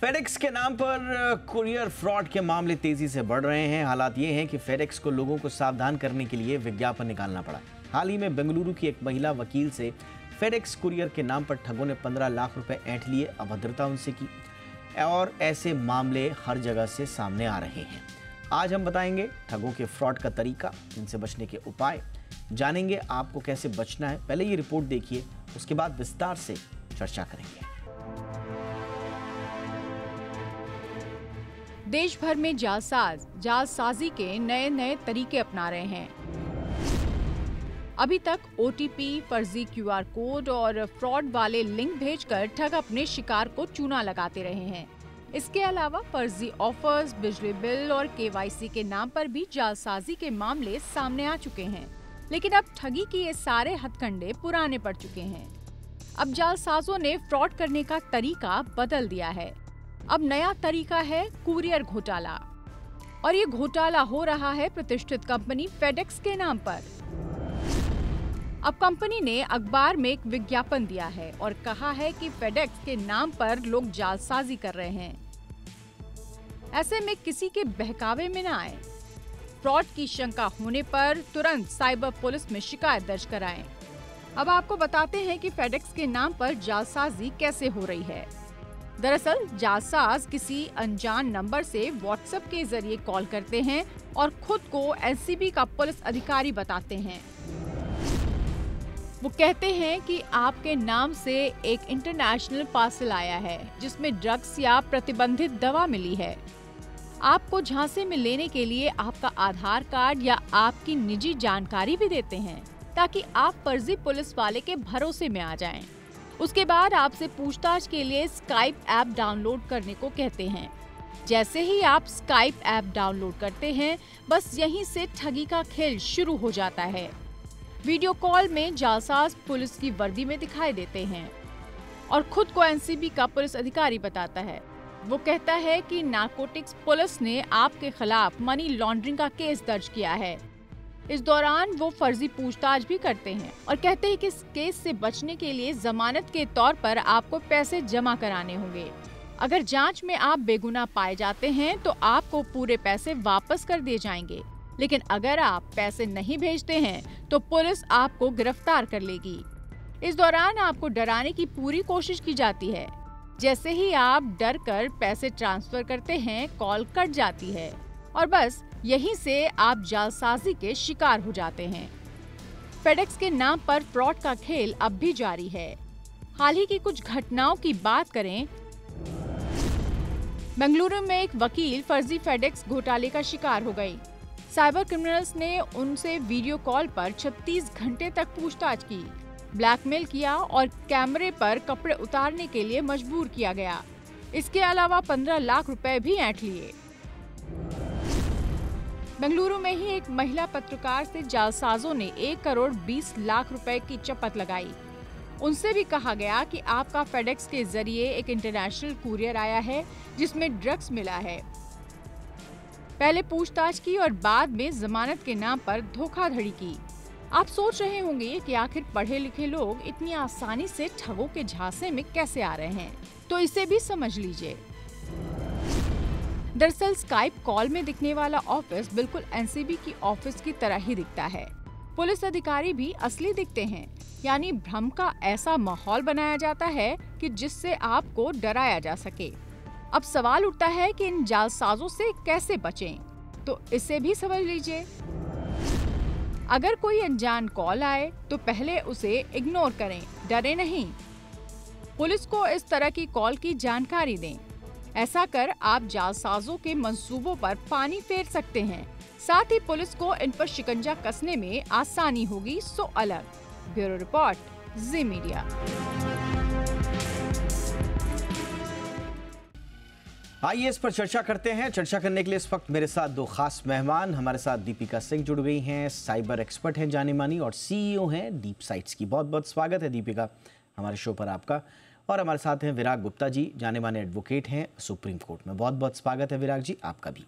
FedEx के नाम पर कुरियर फ्रॉड के मामले तेजी से बढ़ रहे हैं हालात ये हैं कि फेडेक्स को लोगों को सावधान करने के लिए विज्ञापन निकालना पड़ा हाल ही में बेंगलुरु की एक महिला वकील से फेडेक्स कुरियर के नाम पर ठगों ने 15 लाख रुपए ऐंठ लिए अभद्रता उनसे की और ऐसे मामले हर जगह से सामने आ रहे हैं आज हम बताएंगे ठगों के फ्रॉड का तरीका इनसे बचने के उपाय जानेंगे आपको कैसे बचना है पहले ये रिपोर्ट देखिए उसके बाद विस्तार से चर्चा करेंगे देश भर में जालसाज जालसाजी के नए नए तरीके अपना रहे हैं अभी तक ओ फर्जी क्यू कोड और फ्रॉड वाले लिंक भेजकर ठग अपने शिकार को चूना लगाते रहे हैं इसके अलावा फर्जी ऑफर्स बिजली बिल और के के नाम पर भी जालसाजी के मामले सामने आ चुके हैं लेकिन अब ठगी के ये सारे हथकंडे पुराने पड़ चुके हैं अब जालसाजों ने फ्रॉड करने का तरीका बदल दिया है अब नया तरीका है कुरियर घोटाला और ये घोटाला हो रहा है प्रतिष्ठित कंपनी फेडेक्स के नाम पर अब कंपनी ने अखबार में एक विज्ञापन दिया है और कहा है कि फेडेक्स के नाम पर लोग जालसाजी कर रहे हैं ऐसे में किसी के बहकावे में ना आए फ्रॉड की शंका होने पर तुरंत साइबर पुलिस में शिकायत दर्ज कराएं। अब आपको बताते हैं कि फेडेक्स के नाम पर जालसाजी कैसे हो रही है दरअसल जासास किसी अनजान नंबर से व्हाट्सएप के जरिए कॉल करते हैं और खुद को एनसीबी का पुलिस अधिकारी बताते हैं वो कहते हैं कि आपके नाम से एक इंटरनेशनल पार्सल आया है जिसमें ड्रग्स या प्रतिबंधित दवा मिली है आपको झांसे में लेने के लिए आपका आधार कार्ड या आपकी निजी जानकारी भी देते हैं ताकि आप फर्जी पुलिस वाले के भरोसे में आ जाएं। उसके बाद आपसे पूछताछ के लिए स्काइप ऐप डाउनलोड करने को कहते हैं जैसे ही आप स्काइप ऐप डाउनलोड करते हैं बस यहीं से ठगी का खेल शुरू हो जाता है वीडियो कॉल में जालसाज पुलिस की वर्दी में दिखाई देते हैं और खुद को एनसीबी का पुलिस अधिकारी बताता है वो कहता है कि नार्कोटिक्स पुलिस ने आपके खिलाफ मनी लॉन्ड्रिंग का केस दर्ज किया है इस दौरान वो फर्जी पूछताछ भी करते हैं और कहते हैं कि इस केस से बचने के लिए जमानत के तौर पर आपको पैसे जमा कराने होंगे अगर जांच में आप बेगुनाह पाए जाते हैं तो आपको पूरे पैसे वापस कर दिए जाएंगे लेकिन अगर आप पैसे नहीं भेजते हैं तो पुलिस आपको गिरफ्तार कर लेगी इस दौरान आपको डराने की पूरी कोशिश की जाती है जैसे ही आप डर कर पैसे ट्रांसफर करते हैं कॉल कट जाती है और बस यहीं से आप जालसाजी के शिकार हो जाते हैं फेडेक्स के नाम पर फ्रॉड का खेल अब भी जारी है हाल ही की कुछ घटनाओं की बात करें बेंगलुरु में एक वकील फर्जी फेडेक्स घोटाले का शिकार हो गई साइबर क्रिमिनल्स ने उनसे वीडियो कॉल पर 36 घंटे तक पूछताछ की ब्लैकमेल किया और कैमरे पर कपड़े उतारने के लिए मजबूर किया गया इसके अलावा 15 लाख रुपए भी ऐंठ लिए बेंगलुरु में ही एक महिला पत्रकार से जालसाजों ने एक करोड़ बीस लाख रुपए की चपत लगाई उनसे भी कहा गया कि आपका फेडेक्स के जरिए एक इंटरनेशनल कुरियर आया है जिसमें ड्रग्स मिला है पहले पूछताछ की और बाद में जमानत के नाम पर धोखाधड़ी की आप सोच रहे होंगे कि आखिर पढ़े लिखे लोग इतनी आसानी से ठगों के झांसे में कैसे आ रहे हैं तो इसे भी समझ लीजिए दरअसल स्काइप कॉल में दिखने वाला ऑफिस बिल्कुल एनसीबी की ऑफिस की तरह ही दिखता है पुलिस अधिकारी भी असली दिखते हैं यानी भ्रम का ऐसा माहौल बनाया जाता है कि जिससे आपको डराया जा सके अब सवाल उठता है कि इन जालसाजों से कैसे बचें? तो इसे भी समझ लीजिए अगर कोई अनजान कॉल आए तो पहले उसे इग्नोर करें डरे नहीं पुलिस को इस तरह की कॉल की जानकारी दें ऐसा कर आप जालसाजों के मंसूबों पर पानी फेर सकते हैं साथ ही पुलिस को इन पर शिकंजा कसने में आसानी होगी सो अलग ब्यूरो रिपोर्ट जी मीडिया आइए इस पर चर्चा करते हैं चर्चा करने के लिए इस वक्त मेरे साथ दो खास मेहमान हमारे साथ दीपिका सिंह जुड़ गई हैं साइबर एक्सपर्ट हैं जाने मानी और सीईओ e हैं डीप साइट्स की बहुत बहुत स्वागत है दीपिका हमारे शो पर आपका और हमारे साथ हैं विराग गुप्ता जी जाने माने एडवोकेट हैं सुप्रीम कोर्ट में बहुत बहुत स्वागत है विराग जी आपका भी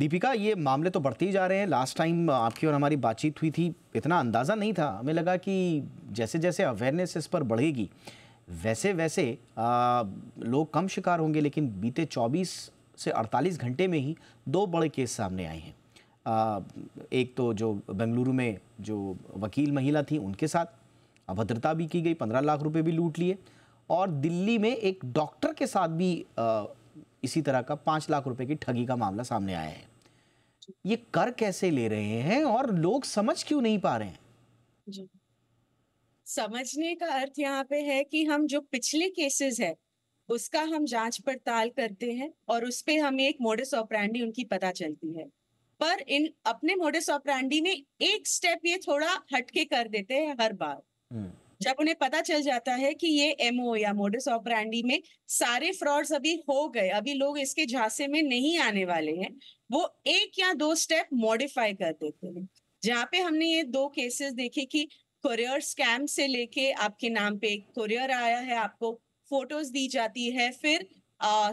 दीपिका ये मामले तो बढ़ते ही जा रहे हैं लास्ट टाइम आपकी और हमारी बातचीत हुई थी इतना अंदाज़ा नहीं था हमें लगा कि जैसे जैसे अवेयरनेस इस पर बढ़ेगी वैसे वैसे आ, लोग कम शिकार होंगे लेकिन बीते 24 से 48 घंटे में ही दो बड़े केस सामने आए हैं आ, एक तो जो बेंगलुरु में जो वकील महिला थी उनके साथ अभद्रता भी की गई पंद्रह लाख रुपये भी लूट लिए और दिल्ली में एक डॉक्टर के साथ भी इसी तरह का पांच लाख रुपए की ठगी का मामला सामने आया है ये कर कैसे ले रहे हैं और लोग समझ क्यों नहीं पा रहे हैं समझने का अर्थ यहाँ पे है कि हम जो पिछले केसेस है उसका हम जांच पड़ताल करते हैं और उस पर हमें एक मोडस ऑपरांडी उनकी पता चलती है पर इन अपने मोडस ऑपरांडी में एक स्टेप ये थोड़ा हटके कर देते हैं हर बार हम्म। जब उन्हें पता चल जाता है कि ये एमओ या मोडिस ब्रांडी में सारे फ्रॉड्स अभी हो गए अभी लोग इसके झांसे में नहीं आने वाले हैं वो एक या दो स्टेप मॉडिफाई कर देते हैं जहाँ पे हमने ये दो केसेस देखे कि कुरियर स्कैम से लेके आपके नाम पे एक कुरियर आया है आपको फोटोज दी जाती है फिर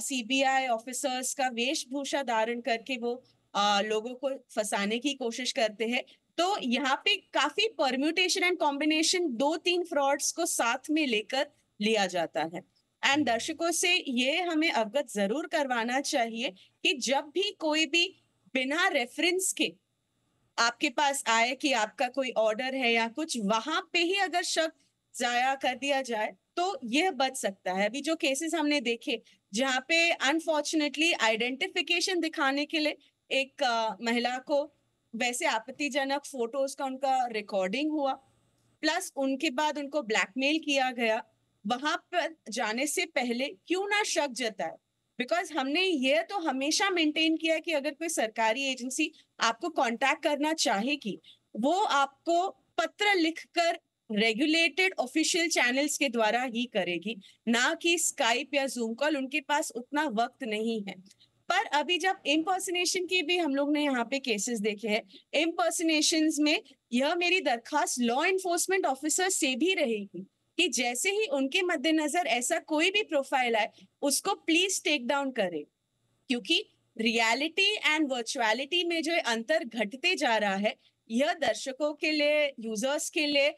सीबीआई ऑफिसर्स का वेशभूषा धारण करके वो आ, लोगों को फंसाने की कोशिश करते हैं तो यहाँ पे काफी परम्यूटेशन एंड कॉम्बिनेशन दो तीन फ्रॉड्स को साथ में लेकर लिया जाता है एंड हम्म। दर्शकों से ये हमें अवगत जरूर करवाना चाहिए कि जब भी कोई भी बिना रेफरेंस के आपके पास आए कि आपका कोई ऑर्डर है या कुछ वहां पे ही अगर शब्द जाया कर दिया जाए तो यह बच सकता है अभी जो केसेस हमने देखे जहाँ पे अनफॉर्चुनेटली आइडेंटिफिकेशन दिखाने के लिए एक आ, महिला को वैसे आपत्तिजनक फोटोज का उनका रिकॉर्डिंग हुआ प्लस उनके बाद उनको ब्लैकमेल किया गया वहां पर जाने से पहले क्यों ना शक है बिकॉज हमने ये तो हमेशा मेंटेन किया कि अगर कोई सरकारी एजेंसी आपको कांटेक्ट करना चाहेगी वो आपको पत्र लिखकर रेगुलेटेड ऑफिशियल चैनल्स के द्वारा ही करेगी ना कि स्काइप या जूम कॉल उनके पास उतना वक्त नहीं है पर अभी जब इम्पर्सनेशन के भी हम लोग ने यहाँ पे केसेस देखे हैं इम्पर्सनेशन में यह मेरी दरखास्त लॉ इन्फोर्समेंट ऑफिसर से भी रहेगी कि जैसे ही उनके मद्देनजर ऐसा कोई भी प्रोफाइल आए उसको प्लीज टेक डाउन करें क्योंकि रियलिटी एंड वर्चुअलिटी में जो अंतर घटते जा रहा है यह दर्शकों के लिए यूजर्स के लिए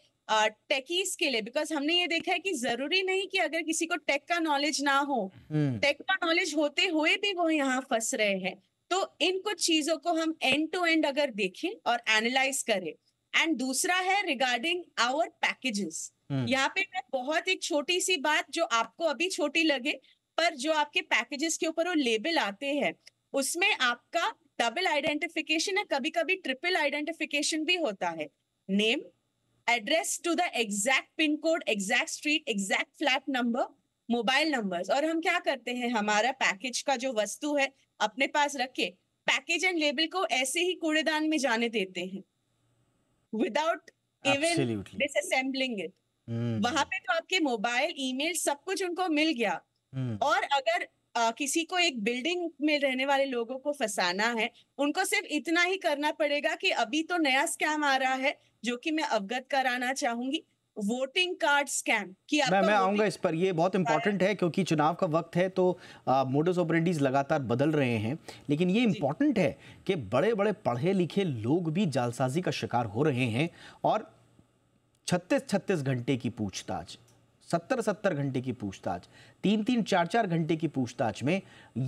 टेकीज के लिए बिकॉज हमने ये देखा है कि जरूरी नहीं कि अगर किसी को टेक का नॉलेज ना हो टेक हम्म। का नॉलेज होते हुए भी वो यहाँ फंस रहे हैं तो इन कुछ चीजों को हम एंड टू एंड अगर देखें और एनालाइज करें एंड दूसरा है रिगार्डिंग आवर पैकेजेस यहाँ पे मैं बहुत एक छोटी सी बात जो आपको अभी छोटी लगे पर जो आपके पैकेजेस के ऊपर वो लेबल आते हैं उसमें आपका डबल आइडेंटिफिकेशन है कभी कभी ट्रिपल आइडेंटिफिकेशन भी होता है name address to the exact pin code exact street exact flat number mobile numbers और हम क्या करते हैं हमारा पैकेज का जो वस्तु है अपने पास रख के पैकेज एंड लेबल को ऐसे ही कूड़ेदान में जाने देते हैं विदाउट इवन डिसअसेंबलिंग इट वहां पे तो आपके मोबाइल ईमेल सब कुछ उनको मिल गया हम्म। और अगर आ, किसी को एक बिल्डिंग में रहने वाले लोगों को फंसाना है उनको सिर्फ इतना ही करना पड़ेगा कि अभी तो नया स्कैम आ रहा है जो कि मैं अवगत कराना चाहूंगी वोटिंग कार्ड स्कैम कि मैं मैं आऊंगा इस पर ये बहुत इंपॉर्टेंट है क्योंकि चुनाव का वक्त है तो मोडस ऑपरेंडीज लगातार बदल रहे हैं लेकिन ये इंपॉर्टेंट है कि बड़े बड़े पढ़े लिखे लोग भी जालसाजी का शिकार हो रहे हैं और छत्तीस छत्तीस घंटे की पूछताछ सत्तर सत्तर घंटे की पूछताछ तीन तीन चार चार घंटे की पूछताछ में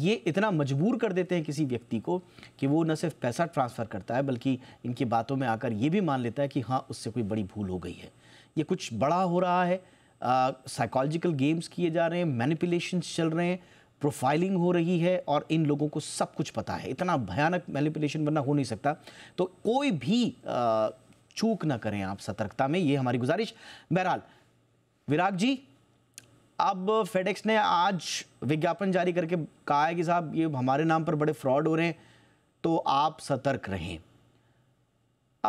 ये इतना मजबूर कर देते हैं किसी व्यक्ति को कि वो न सिर्फ पैसा ट्रांसफ़र करता है बल्कि इनकी बातों में आकर ये भी मान लेता है कि हाँ उससे कोई बड़ी भूल हो गई है ये कुछ बड़ा हो रहा है साइकोलॉजिकल गेम्स किए जा रहे हैं मैनिपुलेशन चल रहे हैं प्रोफाइलिंग हो रही है और इन लोगों को सब कुछ पता है इतना भयानक मैनिपुलेशन बनना हो नहीं सकता तो कोई भी आ, चूक ना करें आप सतर्कता में ये हमारी गुजारिश बहरहाल विराग जी अब फेडेक्स ने आज विज्ञापन जारी करके कहा है कि साहब ये हमारे नाम पर बड़े फ्रॉड हो रहे हैं तो आप सतर्क रहें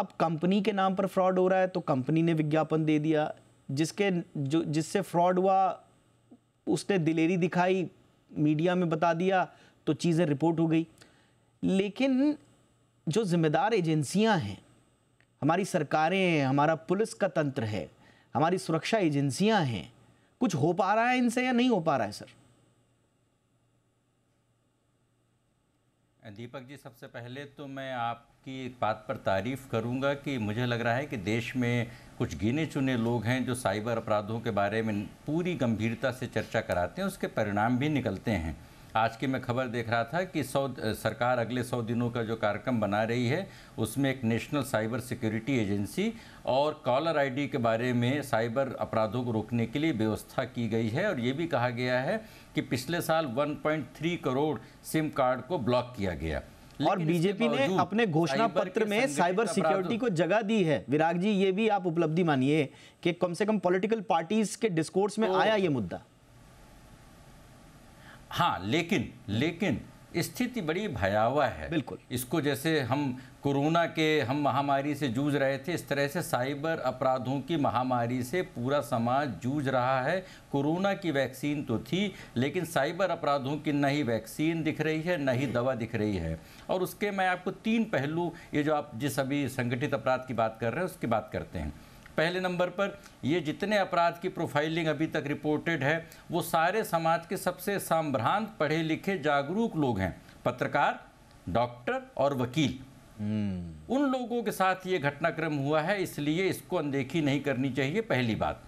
अब कंपनी के नाम पर फ्रॉड हो रहा है तो कंपनी ने विज्ञापन दे दिया जिसके जो जिससे फ्रॉड हुआ उसने दिलेरी दिखाई मीडिया में बता दिया तो चीज़ें रिपोर्ट हो गई लेकिन जो जिम्मेदार एजेंसियां हैं हमारी सरकारें हैं हमारा पुलिस का तंत्र है हमारी सुरक्षा एजेंसियां हैं कुछ हो पा रहा है इनसे या नहीं हो पा रहा है सर दीपक जी सबसे पहले तो मैं आपकी बात पर तारीफ़ करूंगा कि मुझे लग रहा है कि देश में कुछ गिने चुने लोग हैं जो साइबर अपराधों के बारे में पूरी गंभीरता से चर्चा कराते हैं उसके परिणाम भी निकलते हैं आज की मैं खबर देख रहा था कि सौ सरकार अगले सौ दिनों का जो कार्यक्रम बना रही है उसमें एक नेशनल साइबर सिक्योरिटी एजेंसी और कॉलर आईडी के बारे में साइबर अपराधों को रोकने के लिए व्यवस्था की गई है और ये भी कहा गया है कि पिछले साल 1.3 करोड़ सिम कार्ड को ब्लॉक किया गया और बीजेपी ने अपने घोषणा पत्र में साइबर सिक्योरिटी को जगह दी है विराग जी ये भी आप उपलब्धि मानिए कि कम से कम पॉलिटिकल पार्टीज के डिस्कोर्स में तो आया ये मुद्दा हाँ लेकिन लेकिन स्थिति बड़ी भयावह है बिल्कुल इसको जैसे हम कोरोना के हम महामारी से जूझ रहे थे इस तरह से साइबर अपराधों की महामारी से पूरा समाज जूझ रहा है कोरोना की वैक्सीन तो थी लेकिन साइबर अपराधों की न ही वैक्सीन दिख रही है न ही दवा दिख रही है और उसके मैं आपको तीन पहलू ये जो आप जिस अभी संगठित अपराध की बात कर रहे हैं उसकी बात करते हैं पहले नंबर पर ये जितने अपराध की प्रोफाइलिंग अभी तक रिपोर्टेड है वो सारे समाज के सबसे सम्भ्रांत पढ़े लिखे जागरूक लोग हैं पत्रकार डॉक्टर और वकील हम्म। उन लोगों के साथ ये घटनाक्रम हुआ है इसलिए इसको अनदेखी नहीं करनी चाहिए पहली बात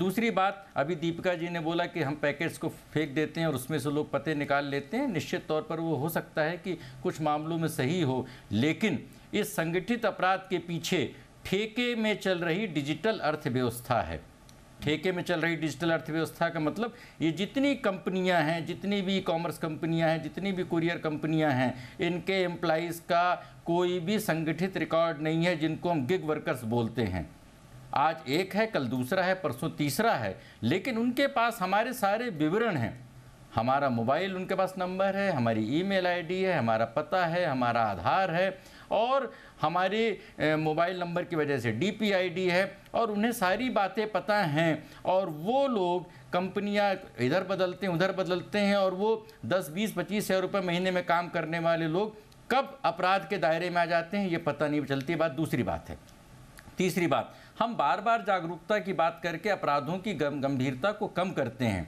दूसरी बात अभी दीपिका जी ने बोला कि हम पैकेट्स को फेंक देते हैं और उसमें से लोग पते निकाल लेते हैं निश्चित तौर पर वो हो सकता है कि कुछ मामलों में सही हो लेकिन इस संगठित अपराध के पीछे ठेके में चल रही डिजिटल अर्थव्यवस्था है ठेके में चल रही डिजिटल अर्थव्यवस्था का मतलब ये जितनी कंपनियां हैं जितनी भी कॉमर्स कंपनियां हैं जितनी भी कुरियर कंपनियां हैं इनके एम्प्लाइज़ का कोई भी संगठित रिकॉर्ड नहीं है जिनको हम गिग वर्कर्स बोलते हैं आज एक है कल दूसरा है परसों तीसरा है लेकिन उनके पास हमारे सारे विवरण हैं हमारा मोबाइल उनके पास नंबर है हमारी ईमेल आईडी है हमारा पता है हमारा आधार है और हमारे मोबाइल नंबर की वजह से डीपीआईडी है और उन्हें सारी बातें पता हैं और वो लोग कंपनियां इधर बदलते हैं उधर बदलते हैं और वो 10 20 पच्चीस हज़ार रुपये महीने में काम करने वाले लोग कब अपराध के दायरे में आ जाते हैं ये पता नहीं चलती बात दूसरी बात है तीसरी बात हम बार बार जागरूकता की बात करके अपराधों की गंभीरता को कम करते हैं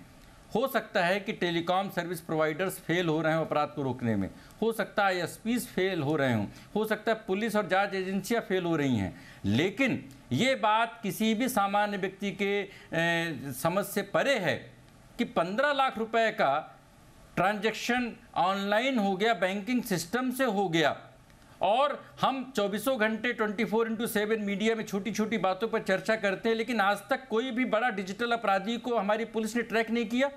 हो सकता है कि टेलीकॉम सर्विस प्रोवाइडर्स फेल हो रहे हों अपराध को रोकने में हो सकता है आई फेल हो रहे हों हो सकता है पुलिस और जांच एजेंसियां फेल हो रही हैं लेकिन ये बात किसी भी सामान्य व्यक्ति के ए, समझ से परे है कि पंद्रह लाख रुपए का ट्रांजैक्शन ऑनलाइन हो गया बैंकिंग सिस्टम से हो गया और हम चौबीसों घंटे 24 फोर इंटू सेवन मीडिया में छोटी छोटी बातों पर चर्चा करते हैं लेकिन आज तक कोई भी बड़ा डिजिटल अपराधी को हमारी पुलिस ने ट्रैक नहीं किया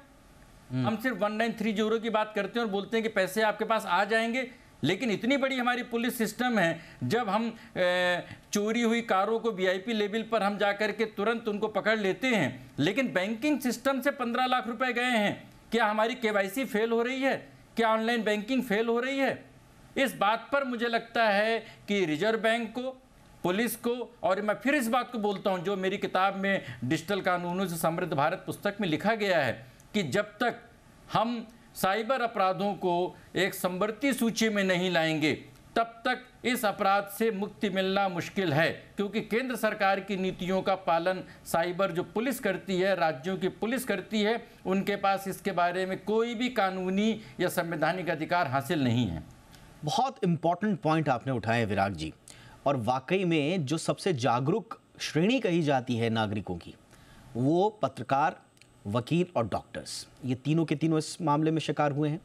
हम्म। हम सिर्फ वन नाइन थ्री जीरो की बात करते हैं और बोलते हैं कि पैसे आपके पास आ जाएंगे लेकिन इतनी बड़ी हमारी पुलिस सिस्टम है जब हम ए, चोरी हुई कारों को वीआईपी लेवल पर हम जा के तुरंत उनको पकड़ लेते हैं लेकिन बैंकिंग सिस्टम से पंद्रह लाख रुपए गए हैं क्या हमारी केवाईसी फेल हो रही है क्या ऑनलाइन बैंकिंग फेल हो रही है इस बात पर मुझे लगता है कि रिजर्व बैंक को पुलिस को और मैं फिर इस बात को बोलता हूँ जो मेरी किताब में डिजिटल कानूनों से समृद्ध भारत पुस्तक में लिखा गया है कि जब तक हम साइबर अपराधों को एक समवर्ती सूची में नहीं लाएंगे तब तक इस अपराध से मुक्ति मिलना मुश्किल है क्योंकि केंद्र सरकार की नीतियों का पालन साइबर जो पुलिस करती है राज्यों की पुलिस करती है उनके पास इसके बारे में कोई भी कानूनी या संवैधानिक अधिकार हासिल नहीं है बहुत इम्पॉर्टेंट पॉइंट आपने उठाए विराग जी और वाकई में जो सबसे जागरूक श्रेणी कही जाती है नागरिकों की वो पत्रकार वकील और डॉक्टर्स ये तीनों के तीनों इस मामले में शिकार हुए हैं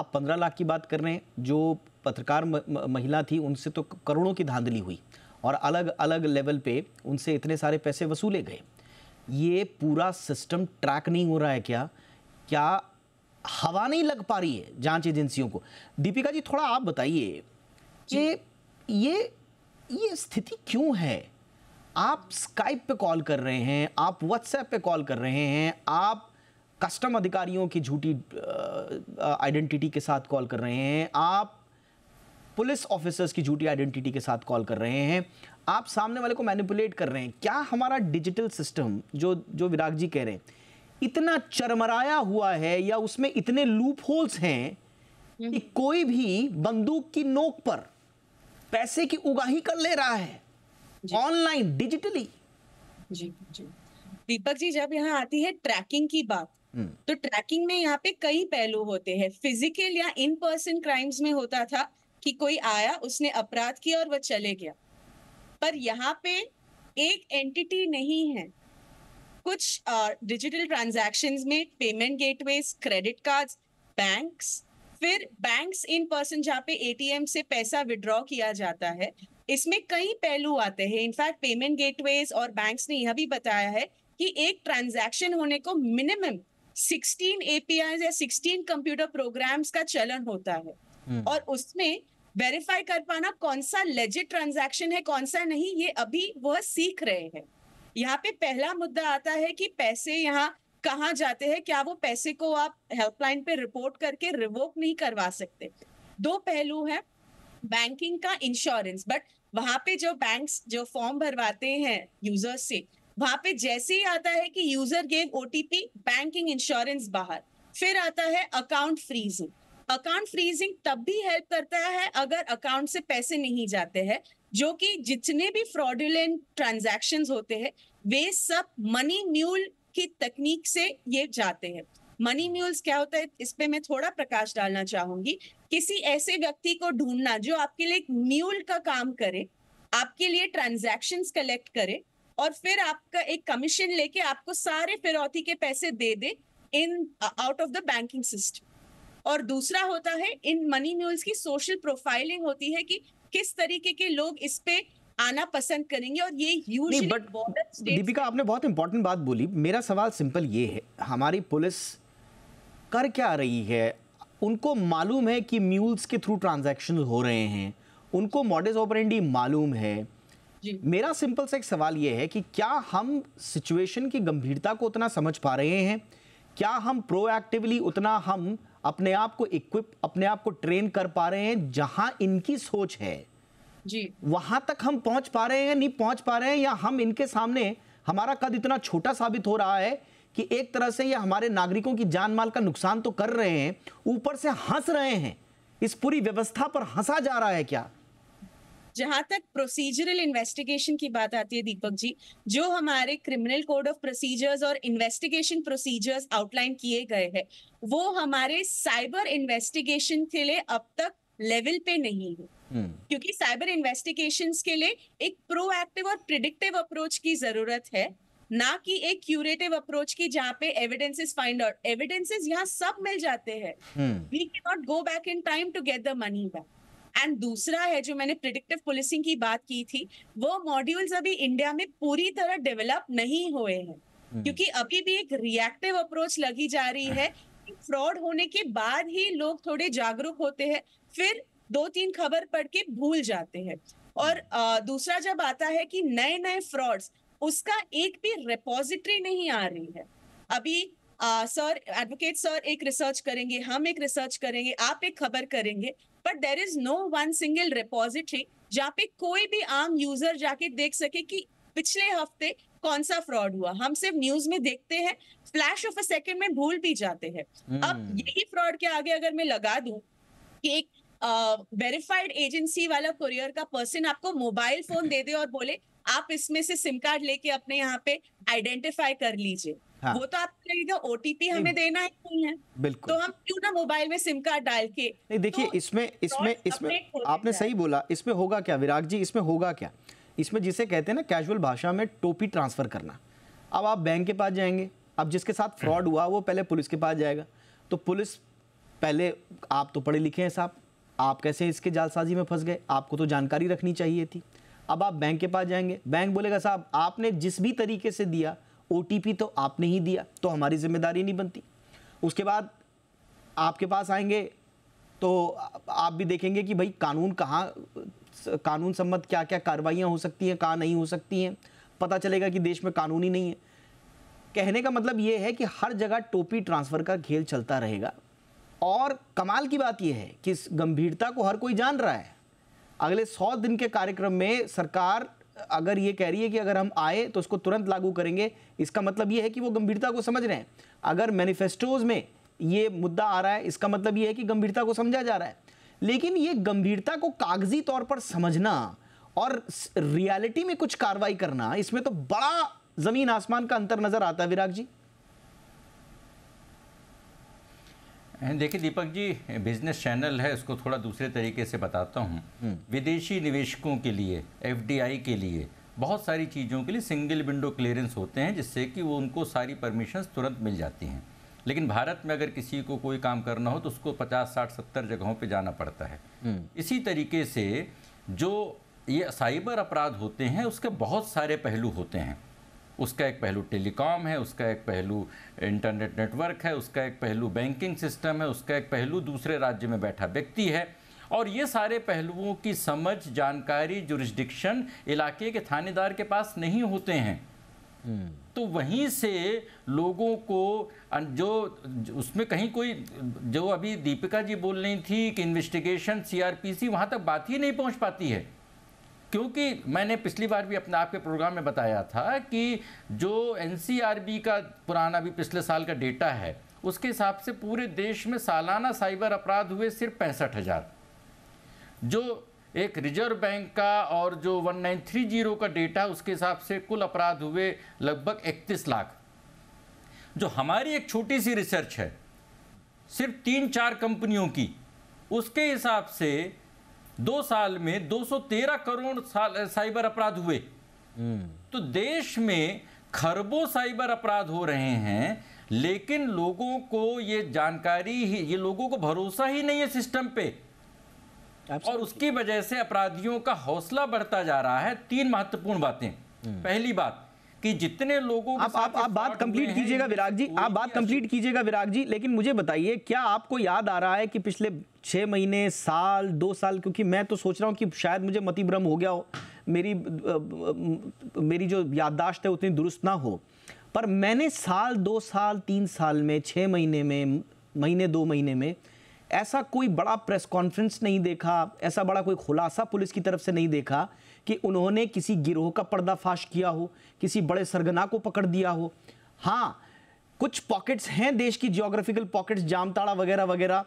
आप पंद्रह लाख की बात कर रहे हैं जो पत्रकार महिला थी उनसे तो करोड़ों की धांधली हुई और अलग अलग लेवल पे उनसे इतने सारे पैसे वसूले गए ये पूरा सिस्टम ट्रैक नहीं हो रहा है क्या क्या हवा नहीं लग पा रही है जांच एजेंसियों को दीपिका जी थोड़ा आप बताइए कि ये ये स्थिति क्यों है आप स्काइप पे कॉल कर रहे हैं आप व्हाट्सएप पे कॉल कर रहे हैं आप कस्टम अधिकारियों की झूठी आइडेंटिटी के साथ कॉल कर रहे हैं आप पुलिस ऑफिसर्स की झूठी आइडेंटिटी के साथ कॉल कर रहे हैं आप सामने वाले को मैनिपुलेट कर रहे हैं क्या हमारा डिजिटल सिस्टम जो जो विराग जी कह रहे हैं इतना चरमराया हुआ है या उसमें इतने लूप होल्स हैं हम्म। कि कोई भी बंदूक की नोक पर पैसे की उगाही कर ले रहा है ऑनलाइन डिजिटली जी जी दीपक जी जब यहाँ आती है ट्रैकिंग की बात हम्म। तो ट्रैकिंग में यहाँ पे कई पहलू होते हैं फिजिकल या इन पर्सन क्राइम्स में होता था कि कोई आया उसने अपराध किया और वह चले गया पर यहाँ पे एक एंटिटी नहीं है कुछ डिजिटल ट्रांजेक्शन में payment gateway credit card bank फिर बैंक इन पर्सन जहाँ पे एटीएम से पैसा विड्रॉ किया जाता है इसमें कई पहलू आते हैं इनफैक्ट पेमेंट गेटवेज और बैंक्स ने यह भी बताया है कि एक ट्रांजैक्शन होने को मिनिमम 16 एपीआई या 16 कंप्यूटर प्रोग्राम्स का चलन होता है हम्म। और उसमें वेरीफाई कर पाना कौन सा लेजिट ट्रांजैक्शन है कौन सा नहीं ये अभी वह सीख रहे हैं यहाँ पे पहला मुद्दा आता है कि पैसे यहाँ कहाँ जाते हैं क्या वो पैसे को आप हेल्पलाइन पे रिपोर्ट करके रिवोक नहीं करवा सकते दो पहलू हैं बैंकिंग का इंश्योरेंस बट वहां पे जो बैंक्स जो फॉर्म भरवाते हैं यूजर से वहां पे जैसे ही आता है कि user gave OTP banking insurance बाहर फिर आता है अकाउंट फ्रीजिंग अकाउंट फ्रीजिंग तब भी हेल्प करता है अगर अकाउंट से पैसे नहीं जाते हैं जो कि जितने भी फ्रॉडुलेंट ट्रांजैक्शंस होते हैं वे सब मनी म्यूल की तकनीक से ये जाते हैं मनी म्यूल्स क्या होता है इस पे मैं थोड़ा प्रकाश डालना चाहूंगी किसी ऐसे व्यक्ति को ढूंढना जो आपके लिए म्यूल का काम करे आपके लिए ट्रांजैक्शंस कलेक्ट करे और फिर आपका एक कमीशन लेके आपको सारे फिरौती के पैसे दे दे in out of the banking system और दूसरा होता है इन मनी म्यूल्स की सोशल प्रोफाइलिंग होती है कि किस तरीके के लोग इस पे आना पसंद करेंगे और ये बट दीपिका आपने बहुत इंपॉर्टेंट बात बोली मेरा सवाल सिंपल ये है हमारी पुलिस कर क्या रही है उनको मालूम है कि म्यूल्स के थ्रू ट्रांजेक्शन हो रहे हैं उनको मॉडल्स ऑपरेंडी मालूम है जी। मेरा सिंपल सा एक सवाल ये है कि क्या हम सिचुएशन की गंभीरता को उतना समझ पा रहे हैं क्या हम प्रोएक्टिवली उतना हम अपने आप को इक्विप अपने आप को ट्रेन कर पा रहे हैं जहां इनकी सोच है जी वहां तक हम पहुंच पा रहे हैं नहीं पहुंच पा रहे हैं या हम इनके सामने हमारा कद इतना छोटा साबित हो रहा है कि एक तरह से ये हमारे नागरिकों की जान माल का नुकसान तो कर रहे हैं ऊपर से हंस रहे हैं इस पूरी व्यवस्था पर हंसा जा रहा है क्या जहां तक प्रोसीजरल इन्वेस्टिगेशन की बात आती है दीपक जी जो हमारे क्रिमिनल कोड ऑफ प्रोसीजर्स और इन्वेस्टिगेशन प्रोसीजर्स आउटलाइन किए गए हैं वो हमारे साइबर इन्वेस्टिगेशन के लिए अब तक लेवल पे नहीं है Hmm. क्योंकि साइबर इन्वेस्टिगेशन के लिए एक प्रोएक्टिव और प्रिडिक्टिव अप्रोच की जरूरत है ना कि एक क्यूरेटिव अप्रोच की जहाँ पे एविडेंसेस फाइंड आउट एविडेंसेस यहाँ सब मिल जाते हैं we can not go back in time to get the money back and दूसरा है जो मैंने प्रिडिक्टिव पुलिसिंग की बात की थी वो मॉड्यूल्स अभी इंडिया में पूरी तरह डेवलप नहीं हुए हैं हम्म। क्योंकि अभी भी एक रिएक्टिव अप्रोच लगी जा रही है फ्रॉड होने के बाद ही लोग थोड़े जागरूक होते हैं फिर दो तीन खबर पढ़ के भूल जाते हैं और आ, हम्म। दूसरा जब आता है कि नए नए फ्रॉड्स उसका एक भी रिपोजिटरी नहीं आ रही है अभी सर एडवोकेट सर एक रिसर्च करेंगे हम एक रिसर्च करेंगे आप एक खबर करेंगे but there is no one single repository जहाँ पे कोई भी आम यूजर जाके देख सके कि पिछले हफ्ते कौन सा फ्रॉड हुआ हम सिर्फ न्यूज में देखते हैं फ्लैश ऑफ अ सेकंड में भूल भी जाते हैं hmm. अब हम्म। यही फ्रॉड के आगे अगर मैं लगा दूं कि एक वेरिफाइड एजेंसी वाला कुरियर का पर्सन आपको मोबाइल फोन दे दे और बोले आप इसमें से सिम कार्ड लेके अपने यहाँ पे आइडेंटिफाई कर लीजिए हाँ. वो तो आप कहेगा ओटीपी हमें देना ही नहीं है बिल्कुल तो हम क्यों ना मोबाइल में सिम कार्ड डाल के नहीं देखिए तो इसमें इसमें इसमें आपने सही बोला इसमें होगा क्या विराग जी इसमें होगा क्या इसमें जिसे कहते हैं ना कैजुअल भाषा में टोपी ट्रांसफर करना अब आप बैंक के पास जाएंगे अब जिसके साथ फ्रॉड हाँ। हुआ वो पहले पुलिस के पास जाएगा तो पुलिस पहले आप तो पढ़े लिखे हैं साहब आप कैसे इसके जालसाजी में फंस गए आपको तो जानकारी रखनी चाहिए थी अब आप बैंक के पास जाएंगे बैंक बोलेगा साहब आपने जिस भी तरीके से दिया ओ तो आपने ही दिया तो हमारी जिम्मेदारी नहीं बनती उसके बाद आपके पास आएंगे तो आप भी देखेंगे कि भाई कानून कहाँ कानून सम्मत क्या क्या कार्रवाइयाँ हो सकती हैं कहाँ नहीं हो सकती हैं पता चलेगा कि देश में कानून ही नहीं है कहने का मतलब ये है कि हर जगह टोपी ट्रांसफ़र का खेल चलता रहेगा और कमाल की बात यह है कि इस गंभीरता को हर कोई जान रहा है अगले सौ दिन के कार्यक्रम में सरकार अगर ये कह रही है कि अगर हम आए तो उसको तुरंत लागू करेंगे इसका मतलब ये है कि वो गंभीरता को समझ रहे हैं अगर मैनिफेस्टोज में ये मुद्दा आ रहा है इसका मतलब ये है कि गंभीरता को समझा जा रहा है लेकिन ये गंभीरता को कागजी तौर पर समझना और रियलिटी में कुछ कार्रवाई करना इसमें तो बड़ा ज़मीन आसमान का अंतर नज़र आता है विराग जी देखिए दीपक जी बिजनेस चैनल है इसको थोड़ा दूसरे तरीके से बताता हूँ हम्म। विदेशी निवेशकों के लिए एफडीआई के लिए बहुत सारी चीज़ों के लिए सिंगल विंडो क्लियरेंस होते हैं जिससे कि वो उनको सारी परमिशंस तुरंत मिल जाती हैं लेकिन भारत में अगर किसी को कोई काम करना हो तो उसको 50, 60, 70 जगहों पे जाना पड़ता है हम्म। इसी तरीके से जो ये साइबर अपराध होते हैं उसके बहुत सारे पहलू होते हैं उसका एक पहलू टेलीकॉम है उसका एक पहलू इंटरनेट नेटवर्क है उसका एक पहलू बैंकिंग सिस्टम है उसका एक पहलू दूसरे राज्य में बैठा व्यक्ति है और ये सारे पहलुओं की समझ जानकारी जुरिस्डिक्शन इलाके के थानेदार के पास नहीं होते हैं हम्म। तो वहीं से लोगों को जो उसमें कहीं कोई जो अभी दीपिका जी बोल रही थी कि इन्वेस्टिगेशन सीआरपीसी वहाँ तक बात ही नहीं पहुँच पाती है क्योंकि मैंने पिछली बार भी अपने आपके प्रोग्राम में बताया था कि जो एन का पुराना भी पिछले साल का डेटा है उसके हिसाब से पूरे देश में सालाना साइबर अपराध हुए सिर्फ पैंसठ हज़ार जो एक रिजर्व बैंक का और जो 1930 का डेटा उसके हिसाब से कुल अपराध हुए लगभग 31 लाख जो हमारी एक छोटी सी रिसर्च है सिर्फ तीन चार कंपनियों की उसके हिसाब से दो साल में 213 करोड़ साइबर अपराध हुए तो देश में खरबों साइबर अपराध हो रहे हैं लेकिन लोगों को ये जानकारी ही ये लोगों को भरोसा ही नहीं है सिस्टम पे और उसकी वजह से अपराधियों का हौसला बढ़ता जा रहा है तीन महत्वपूर्ण बातें हम्म। पहली बात कि जितने लोगों आप आप, आप बात कंप्लीट कीजिएगा विराग जी आप बात कंप्लीट कीजिएगा विराग जी लेकिन मुझे बताइए क्या आपको याद आ रहा है कि पिछले छह महीने साल दो साल क्योंकि मैं तो सोच रहा हूं कि शायद मुझे मति भ्रम हो गया हो मेरी मेरी जो याददाश्त है उतनी दुरुस्त ना हो पर मैंने साल दो साल तीन साल में छः महीने में महीने दो महीने में ऐसा कोई बड़ा प्रेस कॉन्फ्रेंस नहीं देखा ऐसा बड़ा कोई खुलासा पुलिस की तरफ से नहीं देखा कि उन्होंने किसी गिरोह का पर्दाफाश किया हो किसी बड़े सरगना को पकड़ दिया हो हाँ कुछ पॉकेट्स हैं देश की जियोग्राफिकल पॉकेट्स जामताड़ा वगैरह वगैरह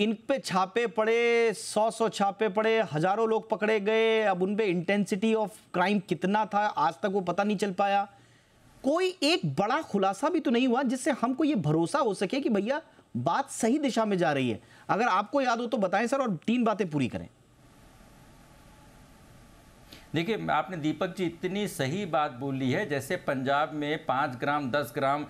इन पे छापे पड़े सौ सौ छापे पड़े हज़ारों लोग पकड़े गए अब उन पे इंटेंसिटी ऑफ क्राइम कितना था आज तक वो पता नहीं चल पाया कोई एक बड़ा खुलासा भी तो नहीं हुआ जिससे हमको ये भरोसा हो सके कि भैया बात सही दिशा में जा रही है अगर आपको याद हो तो बताएं सर और तीन बातें पूरी करें देखिए आपने दीपक जी इतनी सही बात बोली है जैसे पंजाब में पाँच ग्राम दस ग्राम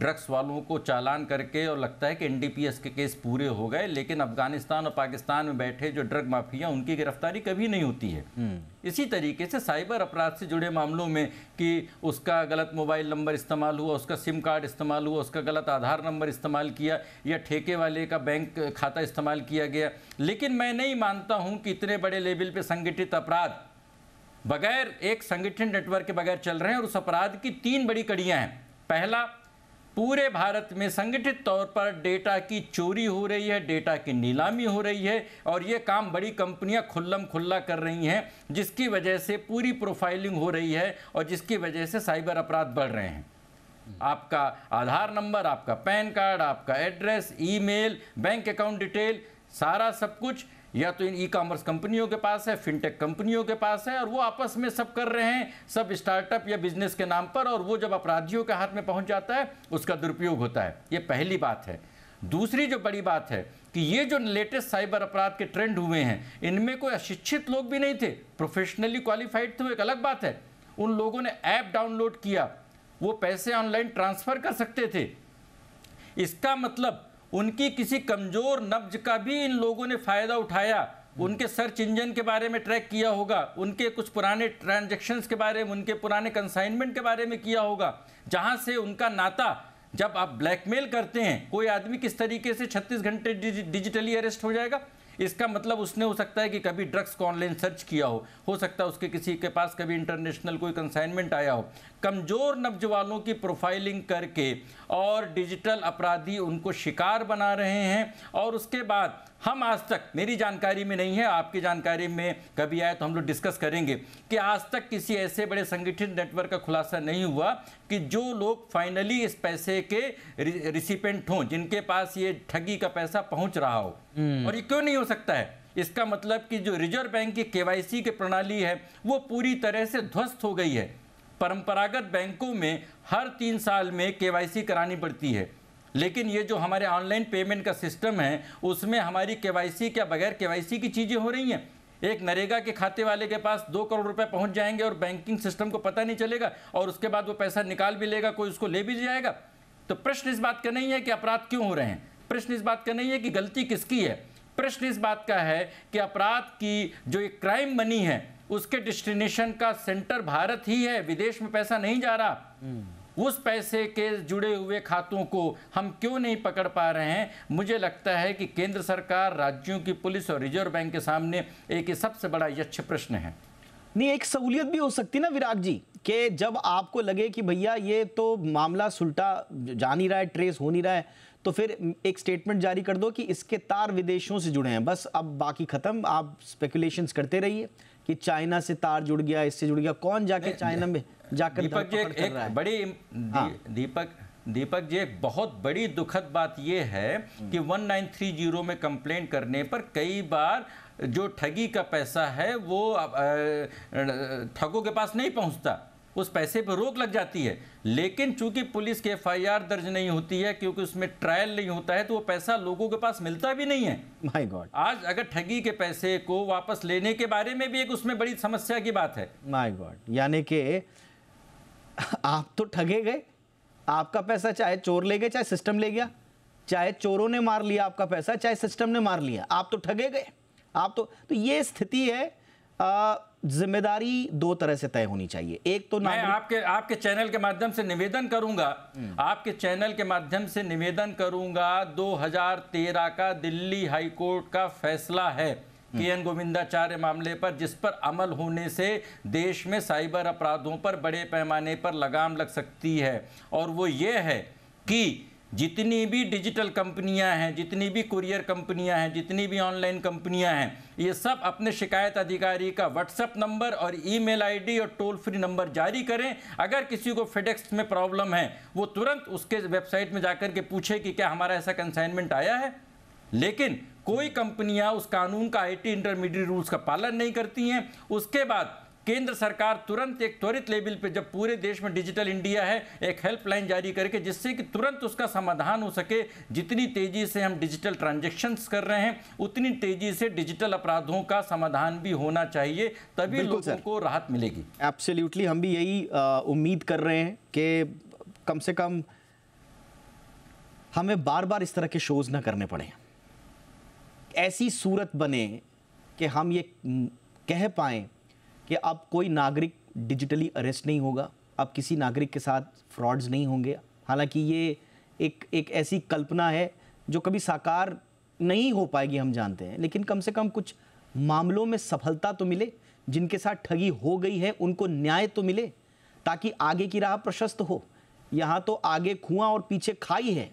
ड्रग्स वालों को चालान करके और लगता है कि एनडीपीएस के केस पूरे हो गए लेकिन अफगानिस्तान और पाकिस्तान में बैठे जो ड्रग माफिया उनकी गिरफ्तारी कभी नहीं होती है हम्म। इसी तरीके से साइबर अपराध से जुड़े मामलों में कि उसका गलत मोबाइल नंबर इस्तेमाल हुआ उसका सिम कार्ड इस्तेमाल हुआ उसका गलत आधार नंबर इस्तेमाल किया या ठेके वाले का बैंक खाता इस्तेमाल किया गया लेकिन मैं नहीं मानता हूँ कि इतने बड़े लेवल पर संगठित अपराध बगैर एक संगठित नेटवर्क के बगैर चल रहे हैं और उस अपराध की तीन बड़ी कड़ियां हैं पहला पूरे भारत में संगठित तौर पर डेटा की चोरी हो रही है डेटा की नीलामी हो रही है और ये काम बड़ी कंपनियां खुल्लम खुल्ला कर रही हैं जिसकी वजह से पूरी प्रोफाइलिंग हो रही है और जिसकी वजह से साइबर अपराध बढ़ रहे हैं आपका आधार नंबर आपका पैन कार्ड आपका address email bank account detail सारा सब कुछ या तो इन ई कॉमर्स कंपनियों के पास है फिनटेक कंपनियों के पास है और वो आपस में सब कर रहे हैं सब स्टार्टअप या बिजनेस के नाम पर और वो जब अपराधियों के हाथ में पहुंच जाता है उसका दुरुपयोग होता है ये पहली बात है दूसरी जो बड़ी बात है कि ये जो लेटेस्ट साइबर अपराध के ट्रेंड हुए हैं इनमें कोई अशिक्षित लोग भी नहीं थे प्रोफेशनली क्वालिफाइड थे एक अलग बात है उन लोगों ने ऐप डाउनलोड किया वो पैसे ऑनलाइन ट्रांसफ़र कर सकते थे इसका मतलब उनकी किसी कमज़ोर नब्ज का भी इन लोगों ने फ़ायदा उठाया उनके सर्च इंजन के बारे में ट्रैक किया होगा उनके कुछ पुराने ट्रांजेक्शन्स के बारे में उनके पुराने कंसाइनमेंट के बारे में किया होगा जहाँ से उनका नाता जब आप ब्लैकमेल करते हैं कोई आदमी किस तरीके से 36 घंटे डिजिटली अरेस्ट हो जाएगा इसका मतलब उसने हो सकता है कि कभी ड्रग्स को ऑनलाइन सर्च किया हो हो सकता है उसके किसी के पास कभी इंटरनेशनल कोई कंसाइनमेंट आया हो कमज़ोर नौजवानों की प्रोफाइलिंग करके और डिजिटल अपराधी उनको शिकार बना रहे हैं और उसके बाद हम आज तक मेरी जानकारी में नहीं है आपकी जानकारी में कभी आए तो हम लोग डिस्कस करेंगे कि आज तक किसी ऐसे बड़े संगठित नेटवर्क का खुलासा नहीं हुआ कि जो लोग फाइनली इस पैसे के रिसिपेंट हों जिनके पास ये ठगी का पैसा पहुंच रहा हो हम्म। और ये क्यों नहीं हो सकता है इसका मतलब कि जो रिजर्व बैंक की केवाईसी की प्रणाली है वो पूरी तरह से ध्वस्त हो गई है परंपरागत बैंकों में हर तीन साल में केवाईसी करानी पड़ती है लेकिन ये जो हमारे ऑनलाइन पेमेंट का सिस्टम है उसमें हमारी के क्या बगैर के की चीज़ें हो रही हैं एक नरेगा के खाते वाले के पास दो करोड़ रुपए पहुंच जाएंगे और बैंकिंग सिस्टम को पता नहीं चलेगा और उसके बाद वो पैसा निकाल भी लेगा कोई उसको ले भी जाएगा तो प्रश्न इस बात का नहीं है कि अपराध क्यों हो रहे हैं प्रश्न इस बात का नहीं है कि गलती किसकी है प्रश्न इस बात का है कि अपराध की जो एक क्राइम बनी है उसके डिस्टिनेशन का सेंटर भारत ही है विदेश में पैसा नहीं जा रहा हम्म। उस पैसे के जुड़े हुए खातों को हम क्यों नहीं पकड़ पा रहे हैं मुझे लगता है कि केंद्र सरकार राज्यों की पुलिस और रिजर्व बैंक के सामने एक सबसे बड़ा यक्ष प्रश्न है नहीं एक सहूलियत भी हो सकती ना विराग जी कि जब आपको लगे कि भैया ये तो मामला सुलटा जा नहीं रहा है ट्रेस हो नहीं रहा है तो फिर एक स्टेटमेंट जारी कर दो कि इसके तार विदेशों से जुड़े हैं बस अब बाकी ख़त्म आप स्पेकुलेशंस करते रहिए कि चाइना से तार जुड़ गया इससे जुड़ गया कौन जाके चाइना में जाकर दीपक जी एक, एक बड़ी हाँ। दीपक दीपक जी एक बहुत बड़ी दुखद बात यह है कि 1930 हम्म। में कंप्लेंट करने पर कई बार जो ठगी का पैसा है वो ठगों के पास नहीं पहुंचता उस पैसे पर रोक लग जाती है लेकिन चूंकि पुलिस की एफ दर्ज नहीं होती है क्योंकि उसमें ट्रायल नहीं होता है तो वो पैसा लोगों के पास मिलता भी नहीं है माई गॉड आज अगर ठगी के पैसे को वापस लेने के बारे में भी एक उसमें बड़ी समस्या की बात है माई गॉड यानी कि आप तो ठगे गए आपका पैसा चाहे चोर ले गए चाहे सिस्टम ले गया चाहे चोरों ने मार लिया आपका पैसा चाहे सिस्टम ने मार लिया आप तो ठगे गए आप तो तो ये स्थिति है आ, जिम्मेदारी दो तरह से तय होनी चाहिए एक तो मैं आपके आपके चैनल के माध्यम से निवेदन करूंगा आपके चैनल के माध्यम से निवेदन करूंगा 2013 का दिल्ली हाईकोर्ट का फैसला है के एन गोविंदाचार्य मामले पर जिस पर अमल होने से देश में साइबर अपराधों पर बड़े पैमाने पर लगाम लग सकती है और वो ये है कि जितनी भी डिजिटल कंपनियां हैं जितनी भी कुरियर कंपनियां हैं जितनी भी ऑनलाइन कंपनियां हैं ये सब अपने शिकायत अधिकारी का व्हाट्सएप नंबर और ईमेल आईडी और टोल फ्री नंबर जारी करें अगर किसी को फेडेक्स में प्रॉब्लम है वो तुरंत उसके वेबसाइट में जाकर के पूछे कि क्या हमारा ऐसा कंसाइनमेंट आया है लेकिन कोई कंपनियां उस कानून का आईटी इंटरमीडिएट रूल्स का पालन नहीं करती हैं उसके बाद केंद्र सरकार तुरंत एक त्वरित लेवल पे जब पूरे देश में डिजिटल इंडिया है एक हेल्पलाइन जारी करके जिससे कि तुरंत उसका समाधान हो सके जितनी तेज़ी से हम डिजिटल ट्रांजेक्शन्स कर रहे हैं उतनी तेज़ी से डिजिटल अपराधों का समाधान भी होना चाहिए तभी लोगों को राहत मिलेगी एब्सोल्युटली हम भी यही उम्मीद कर रहे हैं कि कम से कम हमें बार बार इस तरह के शोज़ ना करने पड़े ऐसी सूरत बने कि हम ये कह पाएं कि अब कोई नागरिक डिजिटली अरेस्ट नहीं होगा अब किसी नागरिक के साथ फ्रॉड्स नहीं होंगे हालांकि ये एक एक ऐसी कल्पना है जो कभी साकार नहीं हो पाएगी हम जानते हैं लेकिन कम से कम कुछ मामलों में सफलता तो मिले जिनके साथ ठगी हो गई है उनको न्याय तो मिले ताकि आगे की राह प्रशस्त हो यहाँ तो आगे कुआं और पीछे खाई है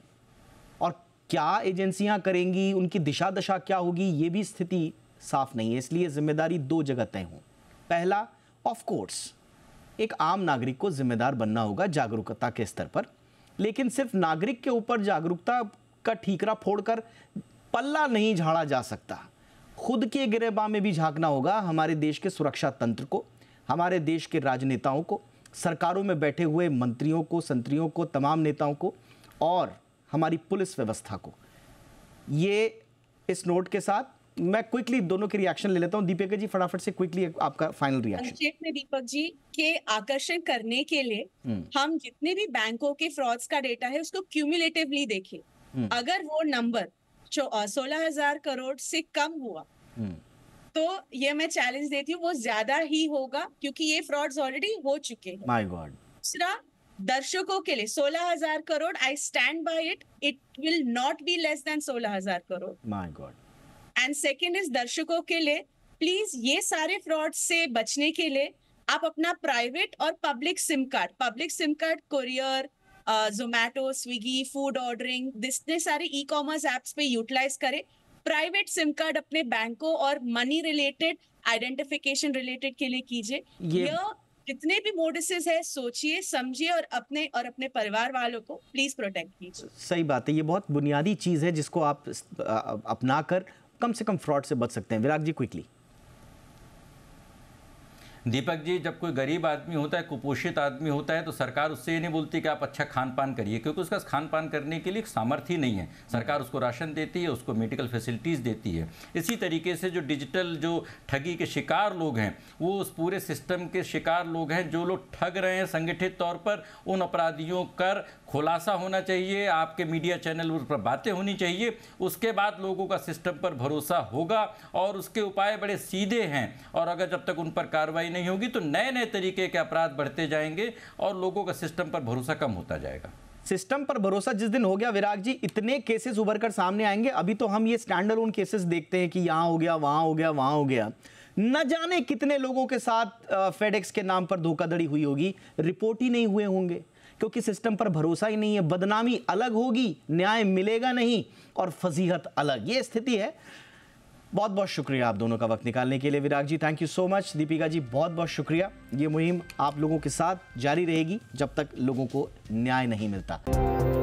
और क्या एजेंसियाँ करेंगी उनकी दिशा दशा क्या होगी ये भी स्थिति साफ नहीं है इसलिए जिम्मेदारी दो जगह तय हों पहला ऑफ कोर्स एक आम नागरिक को जिम्मेदार बनना होगा जागरूकता के स्तर पर लेकिन सिर्फ नागरिक के ऊपर जागरूकता का ठीकरा फोड़कर पल्ला नहीं झाड़ा जा सकता खुद के गिरेबा में भी झांकना होगा हमारे देश के सुरक्षा तंत्र को हमारे देश के राजनेताओं को सरकारों में बैठे हुए मंत्रियों को संतरियों को तमाम नेताओं को और हमारी पुलिस व्यवस्था को ये इस नोट के साथ मैं क्विकली दोनों के रिएक्शन ले लेता हूँ दीपिका जी फटाफट से क्विकली आपका फाइनल रिएक्शन में दीपक जी के आकर्षण करने के लिए हम्म। हम जितने भी बैंकों के फ्रॉड्स का डेटा है उसको क्यूमुलेटिवली देखें हम्म। अगर वो नंबर सोलह हजार करोड़ से कम हुआ हम्म। तो ये मैं चैलेंज देती हूँ वो ज्यादा ही होगा क्योंकि ये फ्रॉड्स ऑलरेडी हो चुके हैं माय गॉड दूसरा दर्शकों के लिए सोलह हजार crore I stand by it it will not be less than सोलह हजार crore my God and second is दर्शकों के लिए प्लीज ये सारे फ्रॉड से बचने के लिए आप अपना प्राइवेट और public SIM card public SIM card courier Zomato Swiggy food ordering जितने सारे ई कॉमर्स एप्स पे यूटिलाइज करें प्राइवेट सिम कार्ड अपने बैंकों और मनी रिलेटेड आइडेंटिफिकेशन रिलेटेड के लिए कीजिए यह जितने भी मोडिसेस है सोचिए समझिए और अपने और अपने परिवार वालों को प्लीज प्रोटेक्ट कीजिए सही बात है ये बहुत बुनियादी चीज है जिसको आप अपना कर कम से कम फ्रॉड से बच सकते हैं विराग जी क्विकली दीपक जी जब कोई गरीब आदमी होता है कुपोषित आदमी होता है तो सरकार उससे ये नहीं बोलती कि आप अच्छा खान पान करिए क्योंकि उसका खान पान करने के लिए सामर्थ्य नहीं है सरकार उसको राशन देती है उसको मेडिकल फैसिलिटीज़ देती है इसी तरीके से जो डिजिटल जो ठगी के शिकार लोग हैं वो उस पूरे सिस्टम के शिकार लोग हैं जो लोग ठग रहे हैं संगठित तौर पर उन अपराधियों कर खुलासा होना चाहिए आपके मीडिया चैनल पर बातें होनी चाहिए उसके बाद लोगों का सिस्टम पर भरोसा होगा और उसके उपाय बड़े सीधे हैं और अगर जब तक उन पर कार्रवाई कार्रवाई नहीं होगी तो नए नए तरीके के अपराध बढ़ते जाएंगे और लोगों का सिस्टम पर भरोसा कम होता जाएगा सिस्टम पर भरोसा जिस दिन हो गया विराग जी इतने केसेस उभर कर सामने आएंगे अभी तो हम ये स्टैंडर्ड उन केसेस देखते हैं कि यहाँ हो गया वहाँ हो गया वहाँ हो गया न जाने कितने लोगों के साथ फेडेक्स के नाम पर धोखाधड़ी हुई होगी रिपोर्ट ही नहीं हुए होंगे क्योंकि सिस्टम पर भरोसा ही नहीं है बदनामी अलग होगी न्याय मिलेगा नहीं और फजीहत अलग ये स्थिति है बहुत बहुत शुक्रिया आप दोनों का वक्त निकालने के लिए Virag ji thank you so much Deepika ji बहुत बहुत शुक्रिया ये मुहिम आप लोगों के साथ जारी रहेगी जब तक लोगों को न्याय नहीं मिलता